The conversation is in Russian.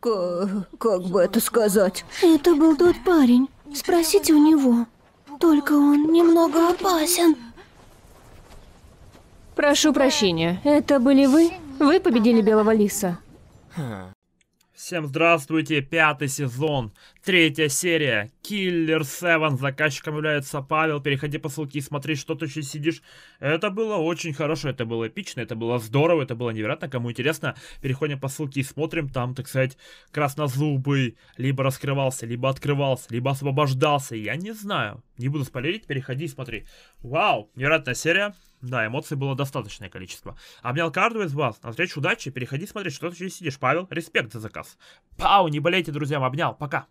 К как бы это сказать? Это был тот парень. Спросите у него. Только он немного опасен. Прошу прощения, это были вы? Вы победили Белого Лиса? Всем здравствуйте, пятый сезон, третья серия, Киллер 7, заказчиком является Павел, переходи по ссылке и смотри, что ты еще сидишь. Это было очень хорошо, это было эпично, это было здорово, это было невероятно, кому интересно, переходим по ссылке и смотрим, там, так сказать, краснозубый либо раскрывался, либо открывался, либо освобождался, я не знаю, не буду спойлерить, переходи и смотри. Вау, невероятная серия, да, эмоций было достаточное количество. Обнял каждого из вас. На встречу удачи. Переходи смотреть, что ты здесь сидишь. Павел, респект за заказ. Пау, не болейте, друзьям. Обнял. Пока.